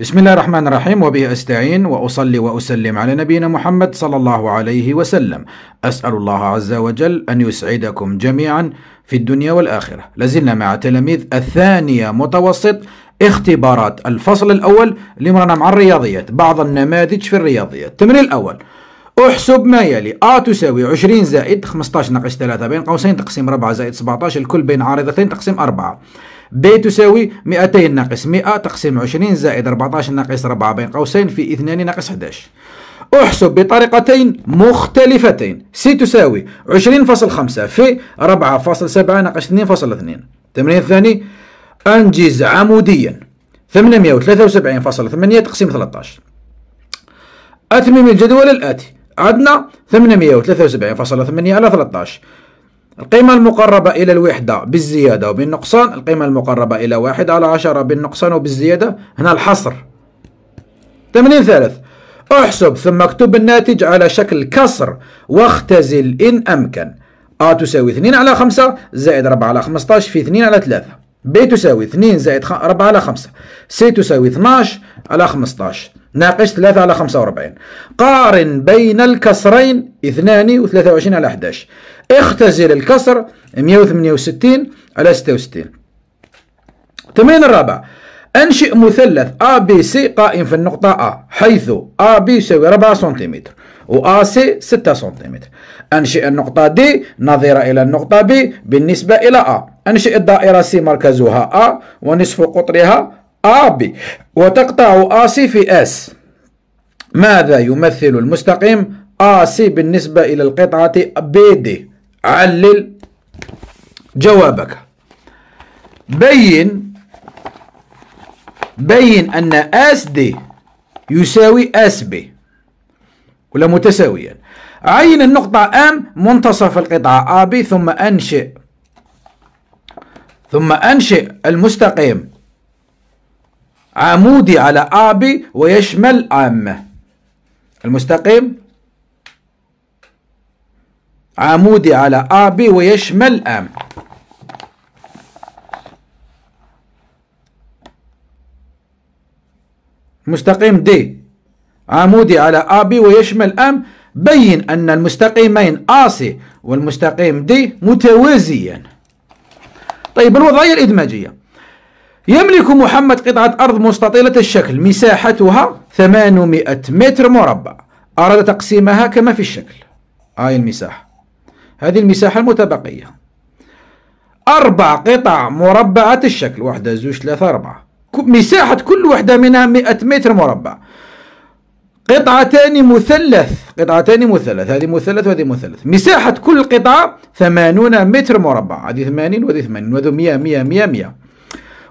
بسم الله الرحمن الرحيم وبه استعين واصلي واسلم على نبينا محمد صلى الله عليه وسلم. اسال الله عز وجل ان يسعدكم جميعا في الدنيا والاخره. لازلنا مع تلاميذ الثانيه متوسط اختبارات الفصل الاول اللي مرنا مع الرياضيات، بعض النماذج في الرياضيات. التمرين الاول احسب ما يلي أ تساوي 20 زائد 15 ناقص 3 بين قوسين تقسيم 4 زائد 17 الكل بين عارضتين تقسيم 4 ب تساوي 200 ناقص 100 تقسيم 20 زائد 14 ناقص 4 بين قوسين في 2 ناقص 11 احسب بطريقتين مختلفتين س تساوي 20.5 في 4.7 ناقص 2.2 التمرين الثاني انجز عموديا 873.8 تقسيم 13 اتمم الجدول الاتي عندنا 873.8 على 13 القيمة المقربة إلى الوحدة بالزيادة وبالنقصان القيمة المقربة إلى واحد على عشرة بالنقصان وبالزيادة هنا الحصر تمرين ثالث احسب ثم اكتب الناتج على شكل كسر واختزل إن أمكن أ تساوي 2 على 5 زائد 4 على 15 في 2 على 3 ب تساوي 2 زائد 4 على 5 سي تساوي 12 على 15 ناقص 3 على 45 قارن بين الكسرين 2 و 23 على 11 اختزل الكسر 168 على 66 تمرين الرابع انشئ مثلث ABC قائم في النقطة A حيث AB يساوي 4 سنتيمتر و AC 6 سنتيمتر انشئ النقطة D نظيرة إلى النقطة B بالنسبة إلى A انشئ الدائرة C مركزها A ونصف قطرها أب وتقطع آسي في أس ماذا يمثل المستقيم آسي بالنسبة إلى القطعة بيدي علل جوابك بين بين أن أس دي يساوي أس بي ولا متساويا عين النقطة أم منتصف القطعة أ بي ثم أنشئ ثم أنشئ المستقيم عمودي على أبي ويشمل عامة المستقيم عمودي على أبي ويشمل أم مستقيم دي عمودي على أبي ويشمل أم بين أن المستقيمين آسي والمستقيم دي متوازيا طيب الوضعية الإدماجية يملك محمد قطعة أرض مستطيلة الشكل مساحتها 800 متر مربع أراد تقسيمها كما في الشكل هاي المساحة هذه المساحة المتبقية أربع قطع مربعة الشكل واحدة زوج ثلاثة أربعة مساحة كل واحدة منها 100 متر مربع قطعتان مثلث قطعتان مثلث هذه مثلث وهذه مثلث مساحة كل قطعة 80 متر مربع هذه 80 وهذه 80 وهذه 100 100 100 100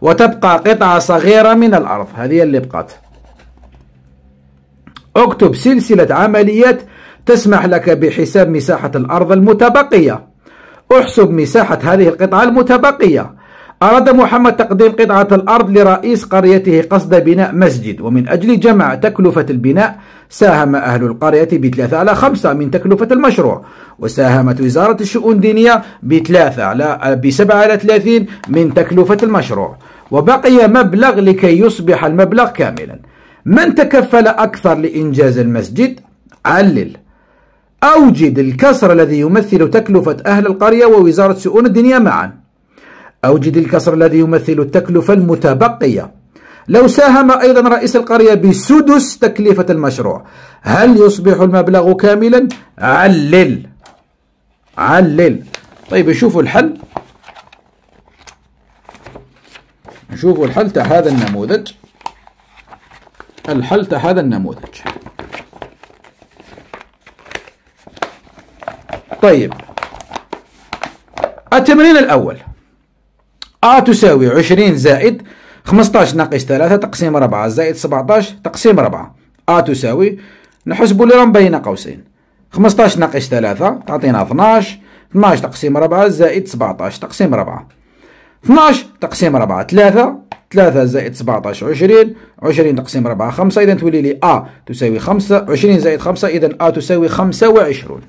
وتبقى قطعة صغيرة من الأرض هذه اللي بقات اكتب سلسلة عمليات تسمح لك بحساب مساحة الأرض المتبقية احسب مساحة هذه القطعة المتبقية أراد محمد تقديم قطعة الأرض لرئيس قريته قصد بناء مسجد ومن أجل جمع تكلفة البناء ساهم أهل القرية بثلاثة على خمسة من تكلفة المشروع وساهمت وزارة الشؤون الدينية بثلاثة على بسبعة على ثلاثين من تكلفة المشروع وبقي مبلغ لكي يصبح المبلغ كاملا من تكفل أكثر لإنجاز المسجد علل أوجد الكسر الذي يمثل تكلفة أهل القرية ووزارة الشؤون الدينية معا أوجد الكسر الذي يمثل التكلفة المتبقية لو ساهم أيضا رئيس القرية بسدس تكلفة المشروع هل يصبح المبلغ كاملا؟ علل علل طيب نشوفوا الحل نشوفوا الحل تاع هذا النموذج الحل تاع هذا النموذج طيب التمرين الأول أ تساوي 20 زائد 15 ناقص 3 تقسيم 4 زائد 17 تقسيم 4 أ تساوي نحسبوا اللي راهم بين قوسين 15 ناقص 3 تعطينا 12 12 تقسيم 4 زائد 17 تقسيم 4 12 تقسيم 4 3 3 زائد 17 20 20 تقسيم 4 5 إذا تولي لي أ تساوي 5 20 زائد 5 إذا أ تساوي 25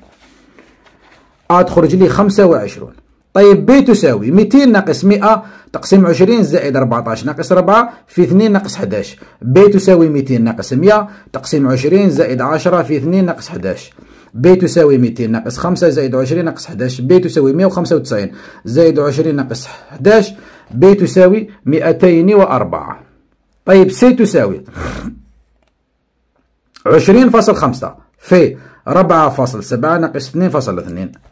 أ تخرج لي 25 طيب بي تساوي 200 ناقص 100 تقسيم 20 زائد 14 ناقص 4 في 2 ناقص 11 بي تساوي 200 ناقص 100 تقسيم 20 زائد 10 في 2 ناقص 11 ب تساوي 200 ناقص 5 زائد 20 ناقص 11 ب تساوي 195 زائد 20 ناقص 11 ب تساوي 204 طيب سي تساوي 20.5 في 4.7 ناقص 2.2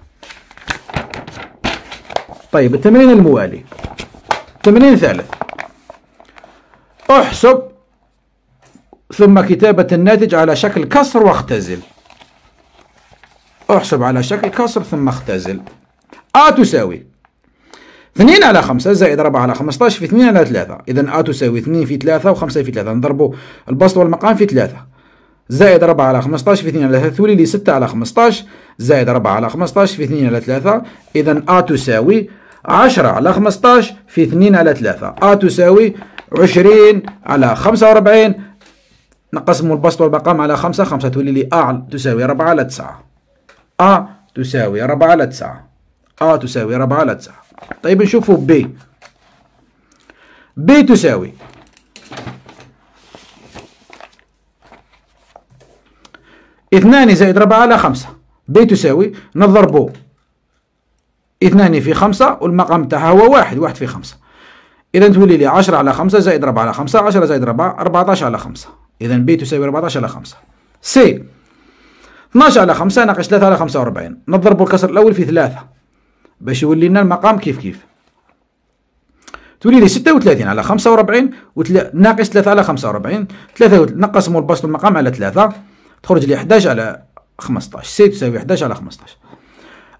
طيب التمرين الموالي تمرين ثالث احسب ثم كتابة الناتج على شكل كسر واختزل احسب على شكل كسر ثم اختزل A تساوي 2 على 5 زائد 4 على 15 في 2 على 3 إذا A تساوي 2 في 3 و5 في 3 نضرب البسط والمقام في 3 زائد 4 على 15 في 2 على 3 تولي لي 6 على 15 زائد 4 على 15 في 2 على 3 إذا A تساوي 10 على 15 في 2 على 3 أ تساوي 20 على 45 نقسم البسط والبقام على 5 5 تولي لي أ تساوي 4 على 9 أ تساوي 4 على 9 أ تساوي 4 على 9 طيب نشوفوا ب ب تساوي اثنان زائد ربعة على خمسة ب تساوي نضربه اثنان في خمسة والمقام تاعها هو واحد واحد في خمسة إذا تولي لي عشرة على خمسة زائد ربعة على خمسة عشرة زائد ربعة أربعتاش على خمسة إذا بي تساوي أربعتاش على خمسة سي 12 على 5 ناقص 3 على 45 نضرب الكسر الأول في 3 باش يولي لنا المقام كيف كيف تولي لي 36 على 45 وتل... ناقص 3 على 45 3 نقسموا البسط المقام على 3 تخرج لي 11 على 15 سي تساوي 11 على 15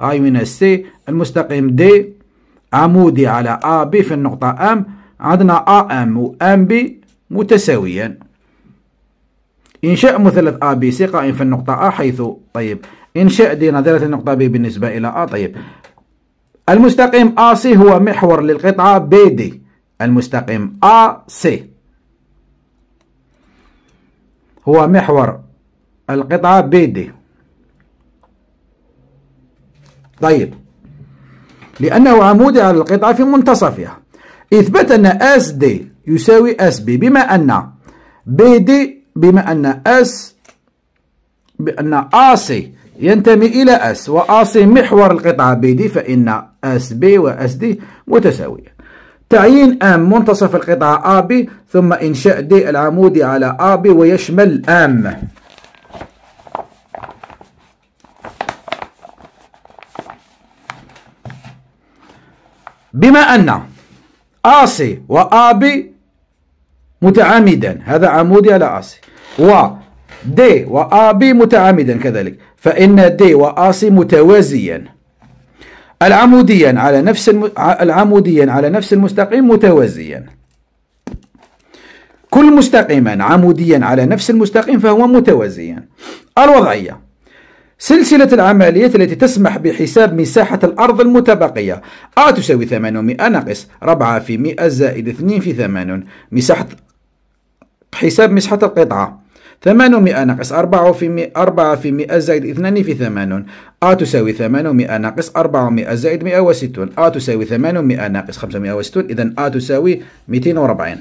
من سي المستقيم دي عمودي على أ بي في النقطة أم عندنا أ أم و أم بي متساويان إنشاء مثلث أ بي سي قائم في النقطة أ حيث طيب إنشاء دي نظيرة النقطة بي بالنسبة إلى أ طيب المستقيم أ سي هو محور للقطعة بي دي المستقيم أ سي هو محور القطعة بي دي طيب لأنه عمود على القطعة في منتصفها إثبات أن اس دي يساوي اس بي بما أن بي دي بما أن اس بأن آ سي ينتمي إلى اس وآ سي محور القطعة بي دي فإن اس بي واس دي متساويان تعيين ام منتصف القطعة ا بي ثم إنشاء دي العمودي على ا بي ويشمل ام بما أن آسي وآبي متعامدان هذا عمودي على آسي و دي وآبي متعامدان كذلك فإن دي وآسي متوازيا العموديا على نفس الم... العموديا على نفس المستقيم متوازيا كل مستقيما عموديا على نفس المستقيم فهو متوازيا الوضعيه سلسلة العمليات التي تسمح بحساب مساحة الأرض المتبقية أ آه، تساوي 800 ناقص 4 في 100 زائد 2 في 8 مساحة حساب مساحة القطعة 800 ناقص 4 في 100 4 في 100 زائد 2 في 8 أ آه، تساوي 800 ناقص 400 زائد 160 أ آه، تساوي 800 ناقص 560 إذا أ تساوي 240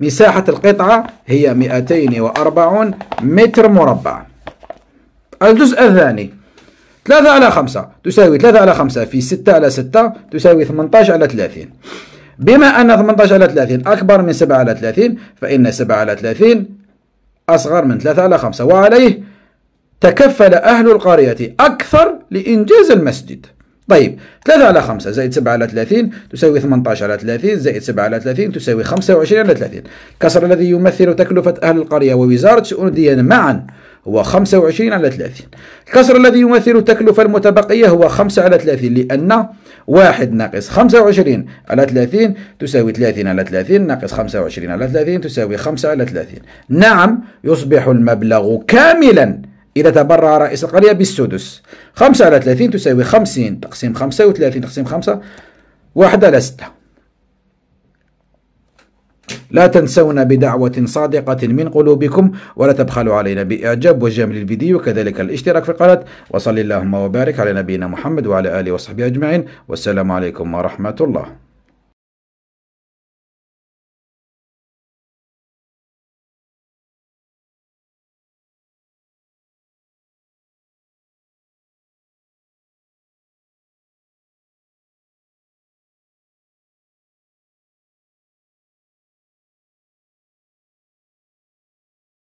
مساحة القطعة هي 240 متر مربع الجزء الثاني 3 على 5 تساوي 3 على 5 في 6 على 6 تساوي 18 على 30 بما أن 18 على 30 أكبر من 7 على 30 فإن 7 على 30 أصغر من 3 على 5 وعليه تكفل أهل القرية أكثر لإنجاز المسجد طيب 3 على 5 زائد 7 على 30 تساوي 18 على 30 زائد 7 على 30 تساوي 25 على 30 كسر الذي يمثل تكلفة أهل القرية ووزارة شؤون الديانة معا هو 25 على 30 الكسر الذي يمثل التكلفة المتبقية هو 5 على 30 لأن 1 ناقص 25 على 30 تساوي 30 على 30 ناقص 25 على 30 تساوي 5 على 30 نعم يصبح المبلغ كاملا إذا تبرع رئيس القرية بالسدس 5 على 30 تساوي 50 تقسيم 35 تقسيم 5 1 على 6 لا تنسونا بدعوة صادقة من قلوبكم ولا تبخلوا علينا بإعجاب وجمل الفيديو وكذلك الاشتراك في القناة وصل اللهم وبارك على نبينا محمد وعلى آله وصحبه أجمعين والسلام عليكم ورحمة الله